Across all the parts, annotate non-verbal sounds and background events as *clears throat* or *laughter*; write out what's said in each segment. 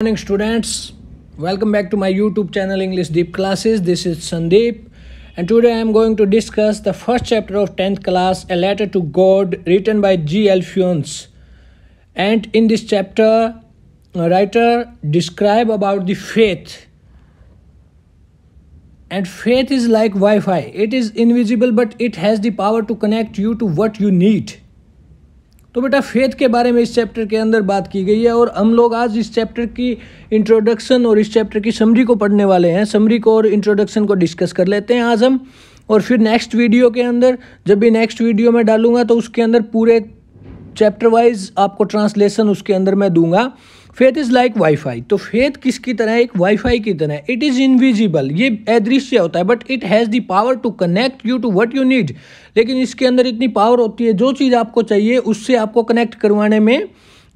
morning students welcome back to my youtube channel english deep classes this is sandeep and today i am going to discuss the first chapter of 10th class a letter to god written by g alphonse and in this chapter writer describe about the faith and faith is like wi-fi it is invisible but it has the power to connect you to what you need तो बेटा faith के बारे में इस chapter के अंदर बात की गई है और हम लोग आज इस चैप्टर की इंट्रोडक्शन और इस चैप्टर की समरी को पढ़ने वाले हैं समरी को और इंट्रोडक्शन को डिस्कस कर लेते हैं आज हम और फिर नेक्स्ट वीडियो के अंदर जब भी नेक्स्ट वीडियो में डालूंगा तो उसके अंदर पूरे चैप्टर वाइज आपको ट्रांसलेशन उसके अंदर मैं दूंगा फेथ इज़ लाइक वाईफाई तो फेथ किसकी तरह एक वाईफाई की तरह इट इज़ इनविजिबल ये अदृश्य होता है but it has the power to connect you to what you need लेकिन इसके अंदर इतनी पावर होती है जो चीज़ आपको चाहिए उससे आपको कनेक्ट करवाने में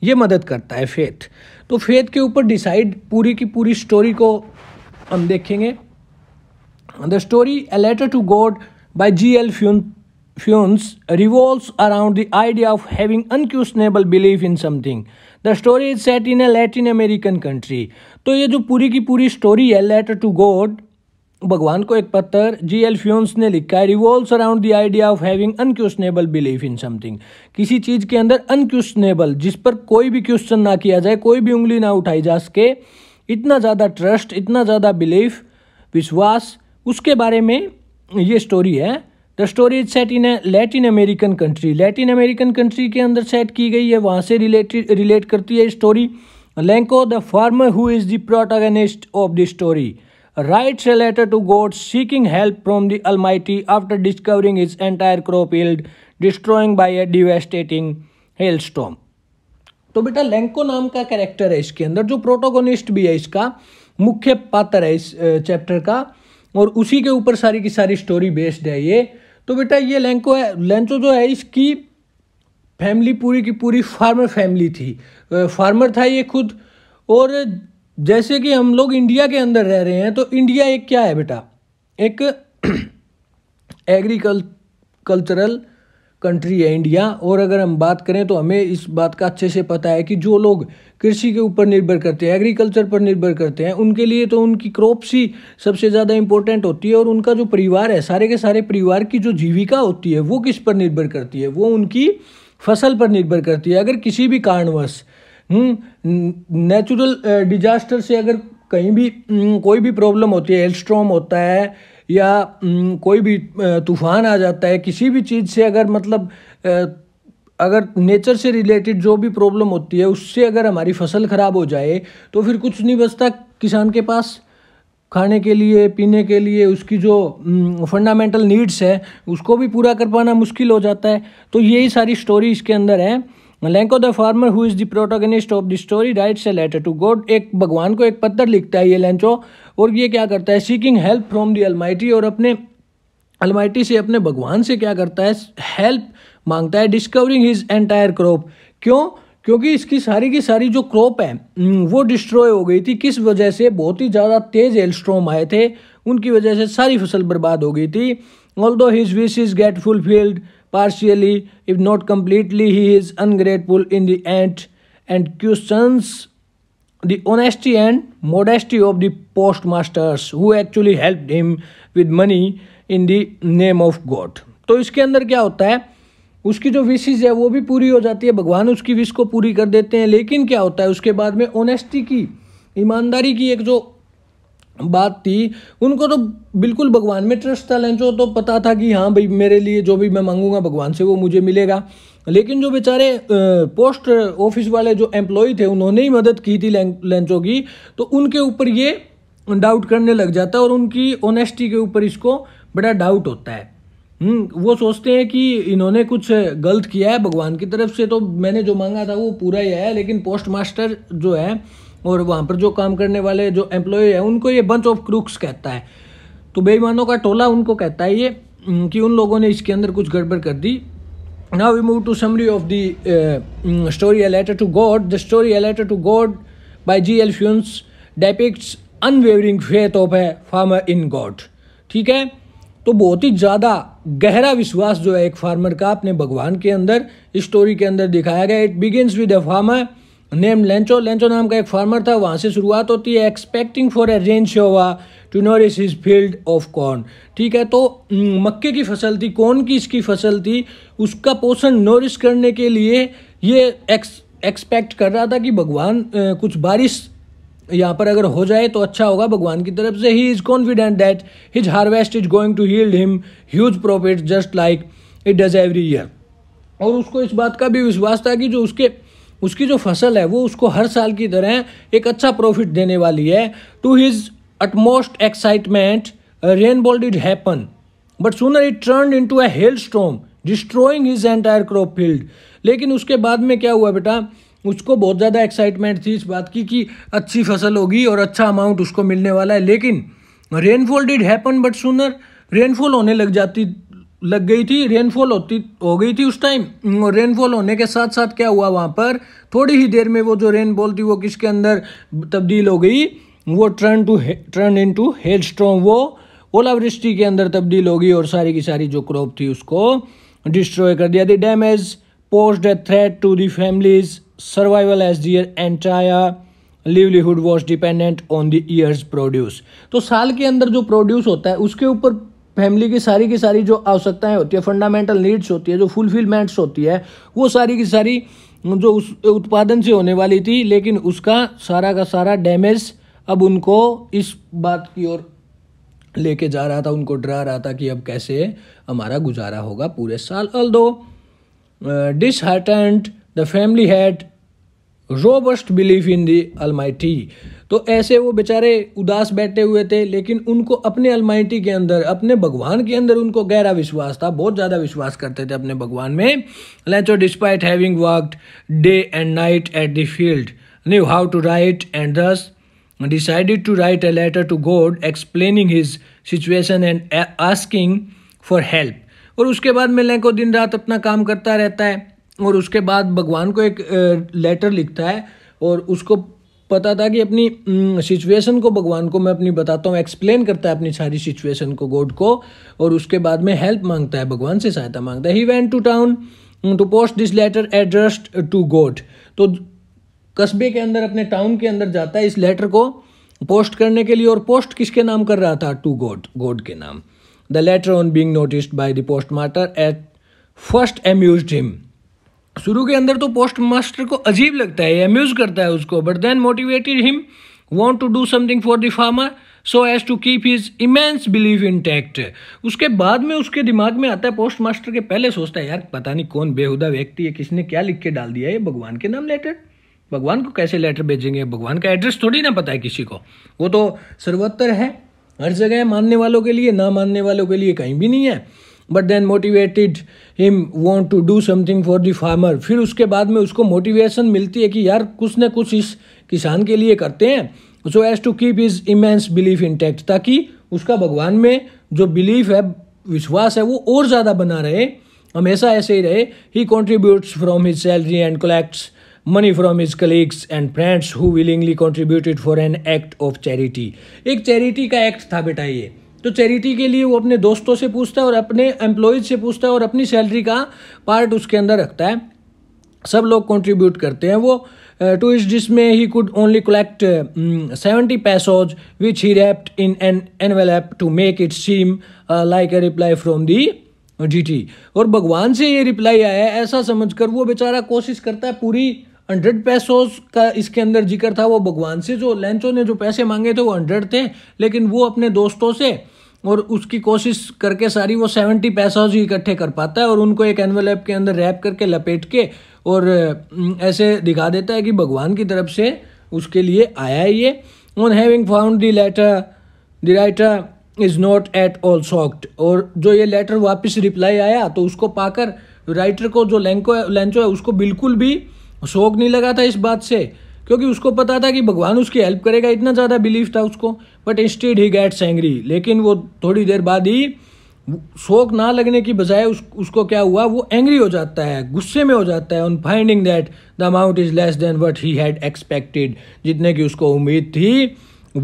ये मदद करता है फेथ तो फेथ के ऊपर डिसाइड पूरी की पूरी स्टोरी को हम देखेंगे the story a letter to God by G L Fuentes funes revolves around the idea of having unquestionable belief in something. The story is set in a Latin American country. तो ये जो पूरी की पूरी story है letter to God भगवान को एक पत्थर जी एल फ्यून्स ने लिखा है revolve around the idea of having unquestionable belief in something किसी चीज़ के अंदर अनक्यूशनेबल जिस पर कोई भी क्वेश्चन ना किया जाए कोई भी उंगली ना उठाई जा सके इतना ज़्यादा ट्रस्ट इतना ज़्यादा बिलीफ विश्वास उसके बारे में ये स्टोरी है the story is set in Latin American country Latin American country के अंदर सेट की गई है वहाँ से रिलेटेड रिलेट करती है story Lencho the farmer who is the protagonist of the story writes related letter to God seeking help from the almighty after discovering his entire crop field destroying by a devastating hail storm तो बेटा लैंको नाम का character है इसके अंदर जो protagonist भी है इसका मुख्य पात्र है इस चैप्टर का और उसी के ऊपर सारी की सारी स्टोरी बेस्ड है ये तो बेटा ये लैंको है लेंचो तो जो है इसकी फैमिली पूरी की पूरी फार्मर फैमिली थी फार्मर था ये खुद और जैसे कि हम लोग इंडिया के अंदर रह रहे हैं तो इंडिया एक क्या है बेटा एक एग्रीकल्चरल *clears throat* कंट्री है इंडिया और अगर हम बात करें तो हमें इस बात का अच्छे से पता है कि जो लोग कृषि के ऊपर निर्भर करते हैं एग्रीकल्चर पर निर्भर करते हैं उनके लिए तो उनकी क्रॉप्स ही सबसे ज़्यादा इंपॉर्टेंट होती है और उनका जो परिवार है सारे के सारे परिवार की जो जीविका होती है वो किस पर निर्भर करती है वो उनकी फसल पर निर्भर करती है अगर किसी भी कारणवश नेचुरल हम्म, डिजास्टर uh, से अगर कहीं भी कोई भी प्रॉब्लम होती है एलस्ट्रॉम होता है या कोई भी तूफान आ जाता है किसी भी चीज़ से अगर मतलब अगर नेचर से रिलेटेड जो भी प्रॉब्लम होती है उससे अगर हमारी फसल ख़राब हो जाए तो फिर कुछ नहीं बचता किसान के पास खाने के लिए पीने के लिए उसकी जो फंडामेंटल नीड्स है उसको भी पूरा कर पाना मुश्किल हो जाता है तो यही सारी स्टोरी इसके अंदर है Lencho the farmer who is the protagonist of the story writes a letter to God एक भगवान को एक पत्थर लिखता है ये लेंचो और ये क्या करता है seeking help from the almighty और अपने अलमाइटी से अपने भगवान से क्या करता है हेल्प मांगता है डिस्कवरिंग हिज एंटायर क्रॉप क्यों क्योंकि इसकी सारी की सारी जो क्रॉप है हम्म, वो डिस्ट्रॉय हो गई थी किस वजह से बहुत ही ज़्यादा तेज़ एलस्ट्रोम आए थे उनकी वजह से सारी फसल बर्बाद हो गई थी although his wish is get fulfilled partially, if not completely, he is ungrateful in the end and questions the honesty and modesty of the postmasters who actually helped him with money in the name of God. to iske andar kya hota hai उसकी जो wishes है वो भी पूरी हो जाती है भगवान उसकी विश को पूरी कर देते हैं लेकिन क्या होता है उसके बाद में ओनेस्टी की ईमानदारी की एक जो बात थी उनको तो बिल्कुल भगवान में ट्रस्ट था लेंचो तो पता था कि हाँ भाई मेरे लिए जो भी मैं मांगूंगा भगवान से वो मुझे मिलेगा लेकिन जो बेचारे पोस्ट ऑफिस वाले जो एम्प्लॉय थे उन्होंने ही मदद की थी लेंचो की तो उनके ऊपर ये डाउट करने लग जाता है और उनकी ऑनेस्टी के ऊपर इसको बड़ा डाउट होता है हम्म, वो सोचते हैं कि इन्होंने कुछ गलत किया है भगवान की तरफ से तो मैंने जो मांगा था वो पूरा ही आया लेकिन पोस्ट मास्टर जो है और वहाँ पर जो काम करने वाले जो एम्प्लॉय है उनको ये बंच ऑफ क्रूक्स कहता है तो बेईमानों का टोला उनको कहता है ये कि उन लोगों ने इसके अंदर कुछ गड़बड़ कर दी now we move to summary of the story story to God the story the to God by G L by depicts unwavering faith of है फार्मर इन गॉड ठीक है तो बहुत ही ज़्यादा गहरा विश्वास जो है एक फार्मर का अपने भगवान के अंदर इस स्टोरी के अंदर दिखाया गया it begins with a farmer name Lencho Lencho नाम का एक फार्मर था वहाँ से शुरुआत होती है expecting for a rain shower to nourish his field of corn ठीक है तो हम्म, मक्के की फसल थी कॉर्न की इसकी फसल थी उसका पोषण नॉरिश करने के लिए ये एक्स एक्सपेक्ट कर रहा था कि भगवान कुछ बारिश यहाँ पर अगर हो जाए तो अच्छा होगा भगवान की तरफ से he is confident that his harvest is going to yield him huge profit just like it does every year और उसको इस बात का भी विश्वास था कि जो उसके उसकी जो फसल है वो उसको हर साल की तरह एक अच्छा प्रॉफिट देने वाली है to his utmost excitement rainfall did happen but sooner it turn into a hail storm destroying his entire crop field लेकिन उसके बाद में क्या हुआ बेटा उसको बहुत ज़्यादा एक्साइटमेंट थी इस बात की कि अच्छी फसल होगी और अच्छा अमाउंट उसको मिलने वाला है लेकिन rainfall did happen but sooner rainfall होने लग जाती लग गई थी रेनफॉल होती हो गई थी उस टाइम हम्म, रेनफॉल होने के साथ साथ क्या हुआ वहाँ पर थोड़ी ही देर में वो जो बॉल थी वो किसके अंदर तब्दील हो गई वो turn to turn into hail storm वो ओलावृष्टि के अंदर तब्दील हो गई और सारी की सारी जो क्रॉप थी उसको डिस्ट्रॉय कर दिया the damage posed a threat to the family's survival as their entire livelihood was dependent on the year's produce तो साल के अंदर जो प्रोड्यूस होता है उसके ऊपर फैमिली की सारी की सारी जो आवश्यकताएं होती है फंडामेंटल नीड्स होती है जो फुलफिलमेंट्स होती है वो सारी की सारी जो उस उत्पादन से होने वाली थी लेकिन उसका सारा का सारा डैमेज अब उनको इस बात की ओर लेके जा रहा था उनको डरा रहा था कि अब कैसे हमारा गुजारा होगा पूरे साल although disheartened the family had robust belief in the mighty तो ऐसे वो बेचारे उदास बैठे हुए थे लेकिन उनको अपने अलमाइटी के अंदर अपने भगवान के अंदर उनको गहरा विश्वास था बहुत ज़्यादा विश्वास करते थे अपने भगवान में Lencho despite having worked day and night at the field knew how to write and thus decided to write a letter to God explaining his situation and asking for help और उसके बाद में लैंको दिन रात अपना काम करता रहता है और उसके बाद भगवान को एक लेटर लिखता है और उसको पता था कि अपनी सिचुएशन को भगवान को मैं अपनी बताता हूँ एक्सप्लेन करता है अपनी सारी सिचुएशन को गॉड को और उसके बाद में हेल्प मांगता है भगवान से सहायता मांगता है he went to town to post this letter addressed to God तो कस्बे के अंदर अपने टाउन के अंदर जाता है इस लेटर को पोस्ट करने के लिए और पोस्ट किसके नाम कर रहा था टू गॉड गॉड के नाम the letter on being noticed by the postmaster at first amuse him शुरू के अंदर तो पोस्ट मास्टर को अजीब लगता है अम्यूज करता है उसको but then motivated him want to do something for the farmer so as to keep his immense believe intact उसके बाद में उसके दिमाग में आता है पोस्ट मास्टर के पहले सोचता है यार पता नहीं कौन बेहुदा व्यक्ति है किसने क्या लिख के डाल दिया है भगवान के नाम लेटर भगवान को कैसे लेटर भेजेंगे भगवान का एड्रेस थोड़ी ना पता है किसी को वो तो सर्वोत्तर है हर जगह मानने वालों के लिए ना मानने वालों के लिए कहीं भी नहीं है but then motivated him want to do something for the farmer फिर उसके बाद में उसको मोटिवेशन मिलती है कि यार कुछ ना कुछ इस किसान के लिए करते हैं so as to keep his immense belief intact ताकि उसका भगवान में जो बिलीफ है विश्वास है वो और ज़्यादा बना रहे हमेशा ऐसे ही रहे he contributes from his salary and collects money from his colleagues and friends who willingly contributed for an act of charity एक चैरिटी का एक्ट था बेटा ये तो चैरिटी के लिए वो अपने दोस्तों से पूछता है और अपने एम्प्लॉयज़ से पूछता है और अपनी सैलरी का पार्ट उसके अंदर रखता है सब लोग कंट्रीब्यूट करते हैं वो टू टूरिस्ट जिसमें he could only collect seventy pesos which he wrapped in an एप to make it seem like a reply from the G T और भगवान से ये रिप्लाई आया है ऐसा समझकर वो बेचारा कोशिश करता है पूरी हंड्रेड पैसोज का इसके अंदर जिक्र था वो भगवान से जो लेंचो ने जो पैसे मांगे थे वो हंड्रेड थे लेकिन वो अपने दोस्तों से और उसकी कोशिश करके सारी वो सेवेंटी पैसा ही इकट्ठे कर पाता है और उनको एक एनवेलप के अंदर रैप करके लपेट के और ऐसे दिखा देता है कि भगवान की तरफ से उसके लिए आया है ये on having found the letter the writer is not at all shocked और जो ये लेटर वापस रिप्लाई आया तो उसको पाकर राइटर को जो लैंको लेंचो है उसको बिल्कुल भी शौक नहीं लगा था इस बात से क्योंकि उसको पता था कि भगवान उसकी हेल्प करेगा इतना ज़्यादा बिलीव था उसको but instead he gets angry लेकिन वो थोड़ी देर बाद ही शोक ना लगने की बजाय उस, उसको क्या हुआ वो एंग्री हो जाता है गुस्से में हो जाता है on finding that the amount is less than what he had expected जितने की उसको उम्मीद थी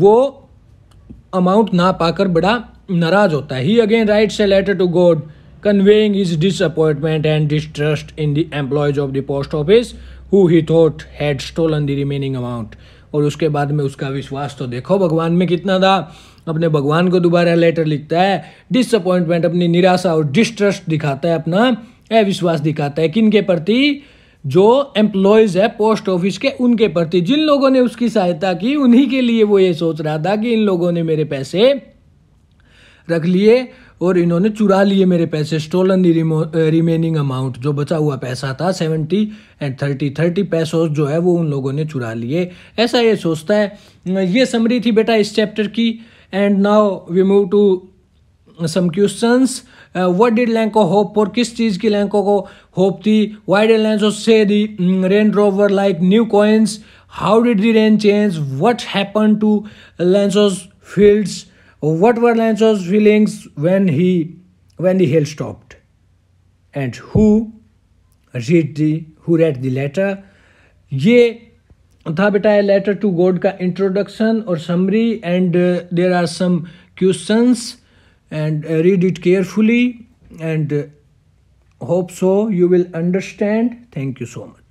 वो अमाउंट ना पाकर बड़ा नाराज होता है he again writes a letter to God conveying his disappointment and distrust in the employees of the post office who he thought had stolen the remaining amount और उसके बाद में उसका विश्वास तो देखो भगवान में कितना था अपने भगवान को दोबारा लेटर लिखता है डिसअपॉइंटमेंट अपनी निराशा और डिस्ट्रस्ट दिखाता है अपना अविश्वास दिखाता है किन के प्रति जो एम्प्लॉयज है पोस्ट ऑफिस के उनके प्रति जिन लोगों ने उसकी सहायता की उन्हीं के लिए वो ये सोच रहा था कि इन लोगों ने मेरे पैसे रख लिए और इन्होंने चुरा लिए मेरे पैसे स्टोलन दी रिमेनिंग अमाउंट जो बचा हुआ पैसा था seventy and thirty thirty pesos जो है वो उन लोगों ने चुरा लिए ऐसा ये सोचता है ये समरी थी बेटा इस चैप्टर की end now we move to some questions what did Lencho hope और किस चीज़ की लैंको को होप थी वाई डिड ऑफ से दी रेन रोवर like new coins how did the rain change what happen to Lencho's fields What were Lance's feelings when he when the hail stopped? And who read the who read the letter? Ye, था बेटा है letter to God का introduction और summary and there are some questions and read it carefully and hope so you will understand thank you so much